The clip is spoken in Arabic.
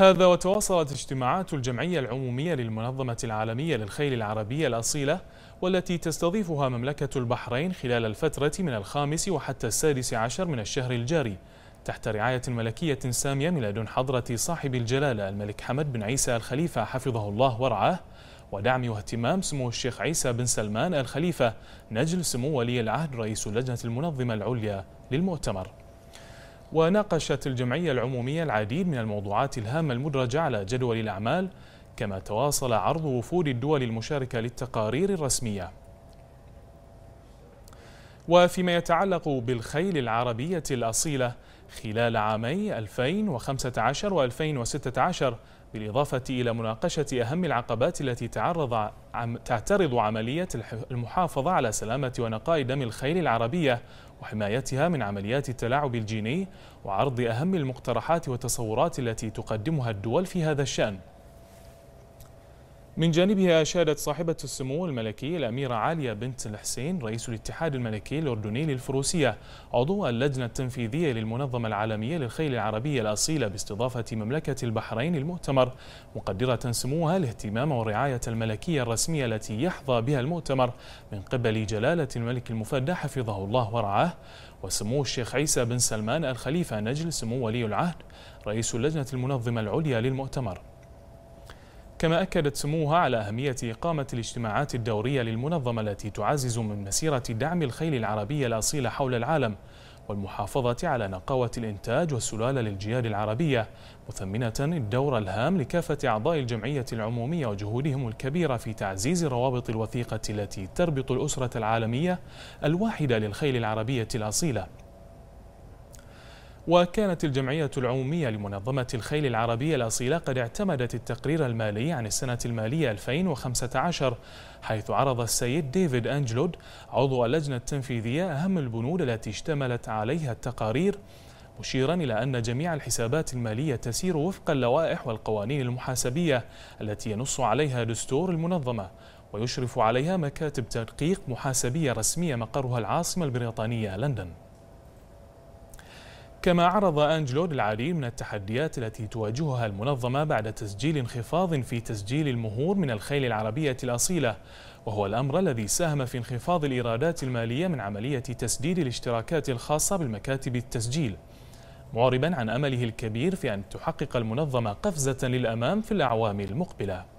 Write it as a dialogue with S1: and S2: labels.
S1: هذا وتواصلت اجتماعات الجمعية العمومية للمنظمة العالمية للخيل العربية الأصيلة والتي تستضيفها مملكة البحرين خلال الفترة من الخامس وحتى السادس عشر من الشهر الجاري تحت رعاية ملكية سامية من لدن حضرة صاحب الجلالة الملك حمد بن عيسى الخليفة حفظه الله ورعاه ودعم واهتمام سمو الشيخ عيسى بن سلمان الخليفة نجل سمو ولي العهد رئيس اللجنة المنظمة العليا للمؤتمر وناقشت الجمعية العمومية العديد من الموضوعات الهامة المدرجة على جدول الأعمال كما تواصل عرض وفود الدول المشاركة للتقارير الرسمية وفيما يتعلق بالخيل العربية الأصيلة خلال عامي 2015 و 2016 بالإضافة إلى مناقشة أهم العقبات التي تعرض عم تعترض عملية المحافظة على سلامة ونقاء دم الخيل العربية وحمايتها من عمليات التلاعب الجيني وعرض أهم المقترحات والتصورات التي تقدمها الدول في هذا الشأن من جانبها شهدت صاحبة السمو الملكي الأميرة عالية بنت الحسين رئيس الاتحاد الملكي الأردني للفروسية عضو اللجنة التنفيذية للمنظمة العالمية للخيل العربية الأصيلة باستضافة مملكة البحرين المؤتمر مقدرة سموها الاهتمام والرعاية الملكية الرسمية التي يحظى بها المؤتمر من قبل جلالة الملك المفدى حفظه الله ورعاه وسمو الشيخ عيسى بن سلمان الخليفة نجل سمو ولي العهد رئيس اللجنة المنظمة العليا للمؤتمر كما أكدت سموها على أهمية إقامة الاجتماعات الدورية للمنظمة التي تعزز من مسيرة دعم الخيل العربية الأصيلة حول العالم والمحافظة على نقاوة الإنتاج والسلالة للجياد العربية مثمنة الدور الهام لكافة أعضاء الجمعية العمومية وجهودهم الكبيرة في تعزيز روابط الوثيقة التي تربط الأسرة العالمية الواحدة للخيل العربية الأصيلة وكانت الجمعية العمومية لمنظمة الخيل العربية الأصيلة قد اعتمدت التقرير المالي عن السنة المالية 2015 حيث عرض السيد ديفيد أنجلود عضو اللجنة التنفيذية أهم البنود التي اشتملت عليها التقارير مشيرا إلى أن جميع الحسابات المالية تسير وفق اللوائح والقوانين المحاسبية التي ينص عليها دستور المنظمة ويشرف عليها مكاتب تدقيق محاسبية رسمية مقرها العاصمة البريطانية لندن كما عرض أنجلو للعديد من التحديات التي تواجهها المنظمة بعد تسجيل انخفاض في تسجيل المهور من الخيل العربية الأصيلة وهو الأمر الذي ساهم في انخفاض الإيرادات المالية من عملية تسديد الاشتراكات الخاصة بالمكاتب التسجيل معربا عن أمله الكبير في أن تحقق المنظمة قفزة للأمام في الأعوام المقبلة